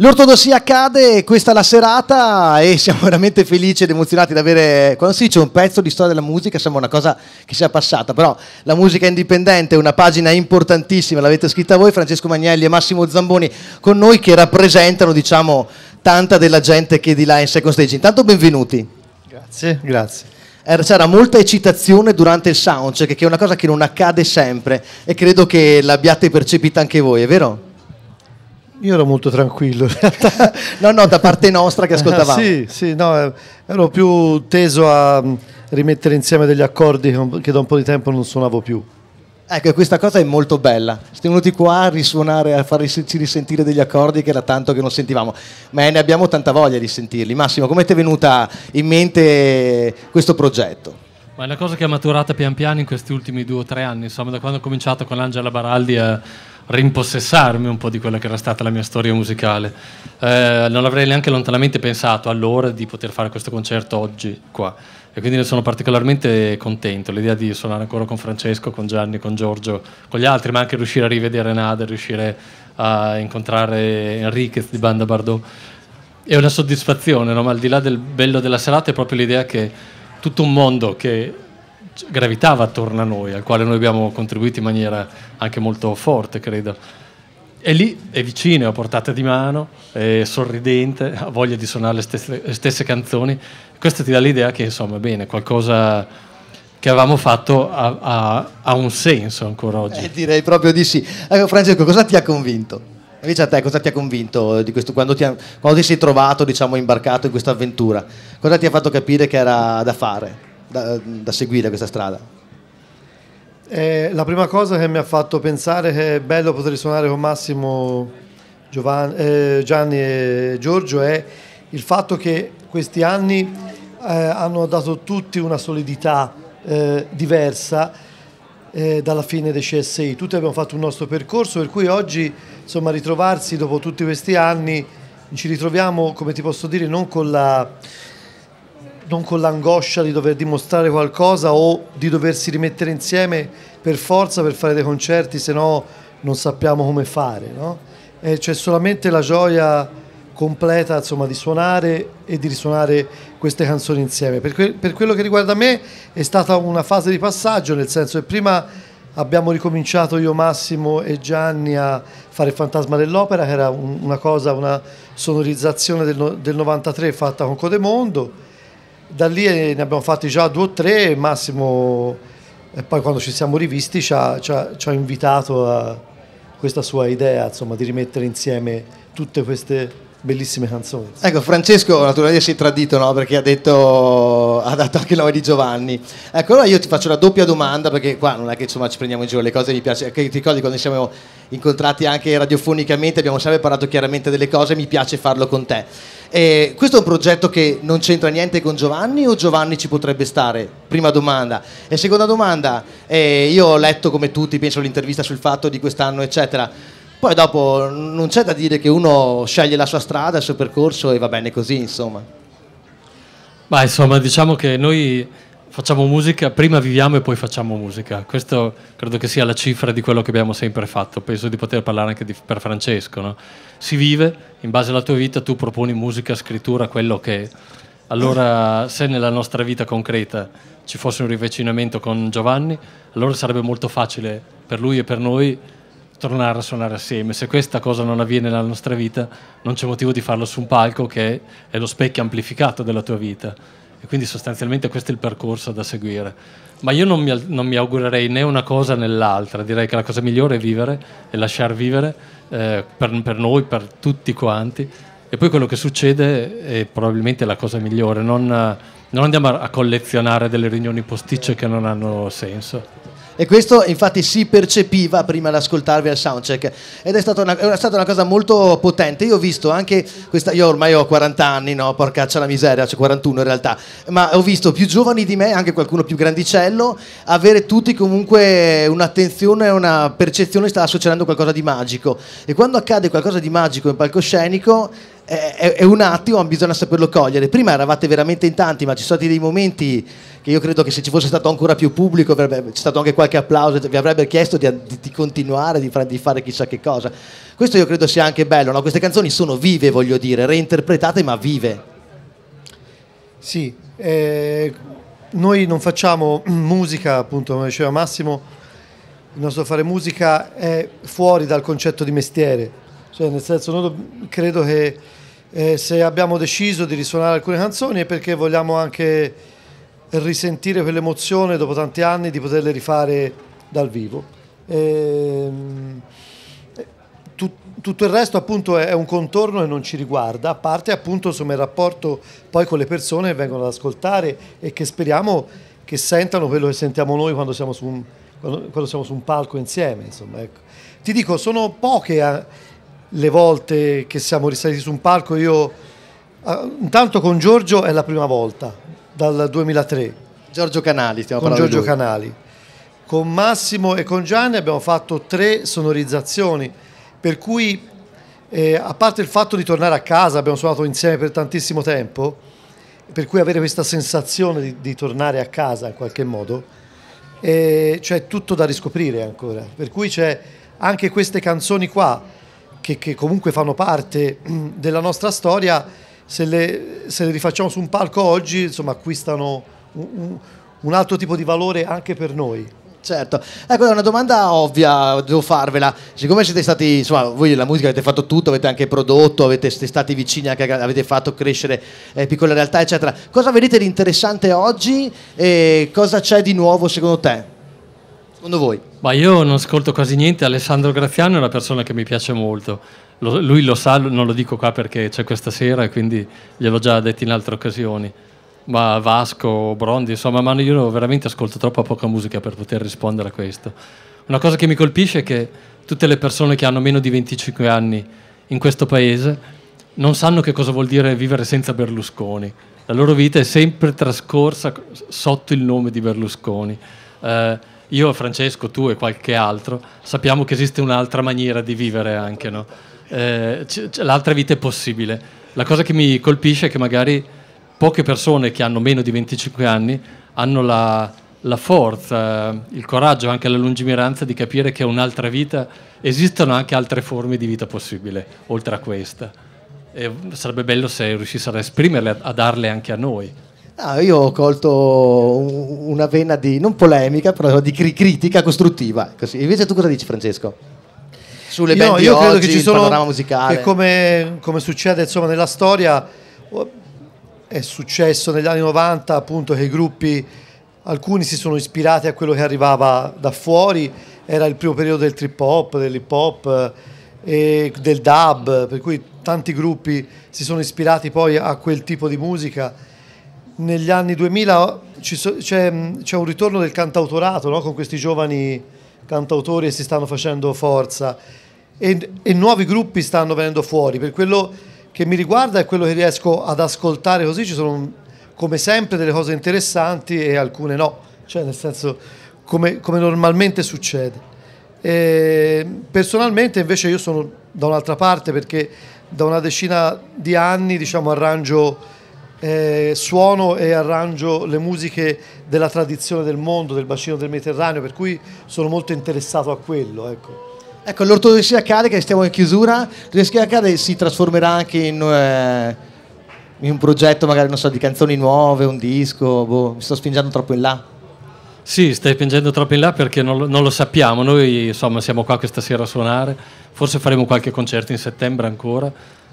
L'ortodossia cade, questa è la serata e siamo veramente felici ed emozionati di avere, quando si dice un pezzo di storia della musica, sembra una cosa che sia passata, però la musica indipendente è una pagina importantissima, l'avete scritta voi, Francesco Magnelli e Massimo Zamboni con noi che rappresentano, diciamo, tanta della gente che è di là in second stage. Intanto benvenuti. Grazie, grazie er, c'era molta eccitazione durante il soundcheck, cioè che è una cosa che non accade sempre e credo che l'abbiate percepita anche voi, è vero? Io ero molto tranquillo in realtà. no, no, da parte nostra che ah, ascoltavamo. sì, sì, no, ero più teso a mm, rimettere insieme degli accordi che da un po' di tempo non suonavo più. Ecco, questa cosa è molto bella. Siamo venuti qua a risuonare, a farci risentire degli accordi che era tanto che non sentivamo, ma ne abbiamo tanta voglia di sentirli. Massimo, come ti è venuta in mente questo progetto? Ma è una cosa che è maturata pian piano in questi ultimi due o tre anni, insomma, da quando ho cominciato con Angela Baraldi a eh, rimpossessarmi un po' di quella che era stata la mia storia musicale. Eh, non avrei neanche lontanamente pensato allora di poter fare questo concerto oggi qua e quindi ne sono particolarmente contento. L'idea di suonare ancora con Francesco, con Gianni, con Giorgio, con gli altri, ma anche riuscire a rivedere Nader, riuscire a incontrare Enriquez di Banda Bardot è una soddisfazione, no? ma al di là del bello della serata è proprio l'idea che tutto un mondo che gravitava attorno a noi, al quale noi abbiamo contribuito in maniera anche molto forte, credo. E lì è vicino, a portata di mano, è sorridente, ha voglia di suonare le stesse, le stesse canzoni. Questo ti dà l'idea che, insomma, bene, qualcosa che avevamo fatto ha, un senso ancora oggi. Eh, direi proprio di sì. Allora, ecco, Francesco, cosa ti ha convinto? Invece a te cosa ti ha convinto di questo, quando, ti, ha, quando ti sei trovato, diciamo, imbarcato in questa avventura? Cosa ti ha fatto capire che era da fare? da, da seguire questa strada? Eh, la prima cosa che mi ha fatto pensare che è bello poter suonare con Massimo, Giovanni, eh, Gianni e Giorgio è il fatto che questi anni eh, hanno dato tutti una solidità eh, diversa eh, dalla fine dei CSI. Tutti abbiamo fatto un nostro percorso, per cui oggi insomma, ritrovarsi dopo tutti questi anni ci ritroviamo, come ti posso dire, non con la non con l'angoscia di dover dimostrare qualcosa o di doversi rimettere insieme per forza per fare dei concerti, se no non sappiamo come fare. No? Eh, c'è solamente la gioia completa insomma, di suonare e di risuonare queste canzoni insieme. Per, que per quello che riguarda me è stata una fase di passaggio, nel senso che prima abbiamo ricominciato io Massimo e Gianni a fare Fantasma dell'Opera, che era un una cosa, una sonorizzazione del, no del 93 fatta con Codemondo da lì eh, ne abbiamo fatti già due o tre, Massimo, e poi quando ci siamo rivisti ci ha, ci ha, ci ha invitato a questa sua idea insomma, di rimettere insieme tutte queste bellissime canzoni. Ecco, Francesco naturalmente si è tradito no? perché ha detto, ha dato anche il nome di Giovanni. Ecco, allora io ti faccio una doppia domanda perché qua non è che insomma, ci prendiamo in giro le cose, mi piace, ti ricordi quando ci siamo incontrati anche radiofonicamente, abbiamo sempre parlato chiaramente delle cose, mi piace farlo con te. Eh, questo è un progetto che non c'entra niente con Giovanni o Giovanni ci potrebbe stare? Prima domanda. E seconda domanda, eh, io ho letto come tutti, penso l'intervista sul fatto di quest'anno, eccetera. Poi dopo non c'è da dire che uno sceglie la sua strada, il suo percorso e va bene così, insomma. Ma insomma, diciamo che noi facciamo musica, prima viviamo e poi facciamo musica. Questo credo che sia la cifra di quello che abbiamo sempre fatto. Penso di poter parlare anche di, per Francesco. No? Si vive, in base alla tua vita tu proponi musica, scrittura, quello che... è. Allora se nella nostra vita concreta ci fosse un riavvicinamento con Giovanni, allora sarebbe molto facile per lui e per noi tornare a suonare assieme. Se questa cosa non avviene nella nostra vita, non c'è motivo di farlo su un palco che è lo specchio amplificato della tua vita e quindi sostanzialmente questo è il percorso da seguire. Ma io non mi, non mi augurerei né una cosa né l'altra, direi che la cosa migliore è vivere e lasciar vivere eh, per, per noi, per tutti quanti. E poi quello che succede è probabilmente la cosa migliore, non, non andiamo a collezionare delle riunioni posticce che non hanno senso. E questo infatti si percepiva prima di ascoltarvi al soundcheck ed è stata, una, è stata una, cosa molto potente. Io ho visto anche questa, io ormai ho 40 anni, no? Porca c'è la miseria, c'è 41 in realtà, ma ho visto più giovani di me, anche qualcuno più grandicello, avere tutti comunque un'attenzione, e una percezione, che sta succedendo qualcosa di magico. E quando accade qualcosa di magico in palcoscenico è, è, un attimo, bisogna saperlo cogliere. Prima eravate veramente in tanti, ma ci sono stati dei momenti che io credo che se ci fosse stato ancora più pubblico, avrebbe, c'è stato anche qualche applauso, vi avrebbe chiesto di, di, di continuare, di, di, fare chissà che cosa. Questo io credo sia anche bello, no? queste canzoni sono vive, voglio dire, reinterpretate ma vive. Sì, eh, noi non facciamo musica, appunto, come diceva Massimo, il nostro fare musica è fuori dal concetto di mestiere, cioè nel senso credo che eh, se abbiamo deciso di risuonare alcune canzoni è perché vogliamo anche risentire quell'emozione dopo tanti anni di poterle rifare dal vivo. E, ehm, tutto il resto appunto è un contorno e non ci riguarda, a parte appunto insomma, il rapporto poi con le persone che vengono ad ascoltare e che speriamo che sentano quello che sentiamo noi quando siamo su un, quando, quando siamo su un palco insieme. Insomma, ecco. Ti dico, sono poche eh, le volte che siamo risaliti su un palco, io ah, intanto con Giorgio è la prima volta, dal 2003. Giorgio Canali, stiamo con parlando. Con Giorgio Canali. Con Massimo e con Gianni abbiamo fatto tre sonorizzazioni, per cui eh, a parte il fatto di tornare a casa, abbiamo suonato insieme per tantissimo tempo, per cui avere questa sensazione di, di tornare a casa in qualche modo, eh, c'è tutto da riscoprire ancora. Per cui c'è anche queste canzoni qua, che, che comunque fanno parte mm, della nostra storia, se le, se le, rifacciamo su un palco oggi, insomma, acquistano un, un, un altro tipo di valore anche per noi. Certo, ecco è una domanda ovvia, devo farvela, siccome siete stati, insomma voi la musica avete fatto tutto, avete anche prodotto, avete, siete stati vicini, anche, avete fatto crescere eh, piccole realtà eccetera, cosa vedete di interessante oggi e cosa c'è di nuovo secondo te, secondo voi? Ma io non ascolto quasi niente, Alessandro Graziano è una persona che mi piace molto, lo, lui lo sa, non lo dico qua perché c'è questa sera e quindi gliel'ho già detto in altre occasioni, ma Vasco, Brondi, insomma, ma io veramente ascolto troppa poca musica per poter rispondere a questo. Una cosa che mi colpisce è che tutte le persone che hanno meno di 25 anni in questo paese non sanno che cosa vuol dire vivere senza Berlusconi, la loro vita è sempre trascorsa sotto il nome di Berlusconi. Eh, io, Francesco, tu e qualche altro sappiamo che esiste un'altra maniera di vivere anche, no? eh, c- c- l'altra vita è possibile. La cosa che mi colpisce è che magari poche persone che hanno meno di 25 anni hanno la, la forza, il coraggio, anche la lungimiranza di capire che un'altra vita, esistono anche altre forme di vita possibile, oltre a questa. E sarebbe bello se riuscissero a esprimerle, a darle anche a noi. Ah, io ho colto una vena di, non polemica, però di critica costruttiva. Così. Invece tu cosa dici Francesco? Sulle no, band io credo oggi, che ci sono, musicale. Che come, come, succede insomma, nella storia, è successo negli anni 90 appunto che i gruppi, alcuni si sono ispirati a quello che arrivava da fuori, era il primo periodo del trip hop, dell'hip hop, eh, del dub, per cui tanti gruppi si sono ispirati poi a quel tipo di musica negli anni 2000 c'è un ritorno del cantautorato no? con questi giovani cantautori che si stanno facendo forza e, e, nuovi gruppi stanno venendo fuori. Per quello che mi riguarda e quello che riesco ad ascoltare così ci sono come sempre delle cose interessanti e alcune no, cioè nel senso come, come normalmente succede. E personalmente invece io sono da un'altra parte perché da una decina di anni diciamo arrangio eh, suono e arrangio le musiche della tradizione del mondo, del bacino del Mediterraneo, per cui sono molto interessato a quello. Ecco. Ecco, l'ortodossia carica, stiamo in chiusura, l'ortodossia carica si trasformerà anche in, eh, in, un progetto magari, non so, di canzoni nuove, un disco, boh, mi sto spingendo troppo in là. Sì, stai spingendo troppo in là perché non, non, lo sappiamo, noi insomma siamo qua questa sera a suonare, forse faremo qualche concerto in settembre ancora,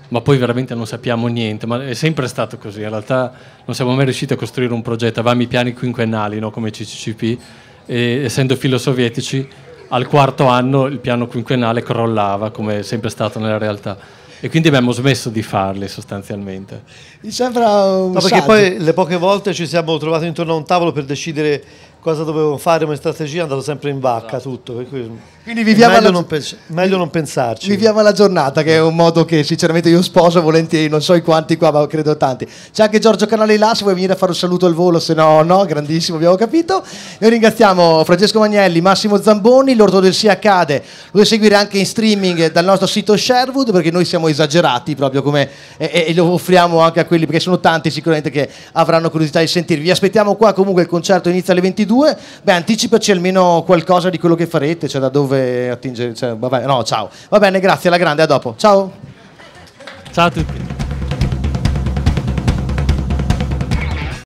ma poi veramente non sappiamo niente, ma è sempre stato così, in realtà non siamo mai riusciti a costruire un progetto, avevamo i piani quinquennali no? come CCCP e essendo filosovietici al quarto anno il piano quinquennale crollava come è sempre stato nella realtà e quindi abbiamo smesso di farli sostanzialmente. Mi sembra un no, perché saggio. poi le poche volte ci siamo trovati intorno a un tavolo per decidere cosa dovevo fare come strategia è andato sempre in vacca esatto. tutto. Per cui Quindi viviamo meglio, la... non pens- meglio non pensarci. Viviamo la giornata, che è un modo che sinceramente io sposo volentieri, non so i quanti qua, ma credo tanti. C'è anche Giorgio Canale là, se vuoi venire a fare un saluto al volo, se no no, grandissimo, abbiamo capito. Noi ringraziamo Francesco Magnelli, Massimo Zamboni, l'Orto del Si Accade, lo puoi seguire anche in streaming dal nostro sito Sherwood, perché noi siamo esagerati proprio come... e, e lo offriamo anche a quelli, perché sono tanti sicuramente che avranno curiosità di sentirvi. Vi aspettiamo qua comunque, il concerto inizia alle 22 2022, beh, anticipaci almeno qualcosa di quello che farete, cioè da dove attingere. Cioè, vabbè, no, ciao. Va bene, grazie, alla grande, a dopo. Ciao. Ciao a tutti.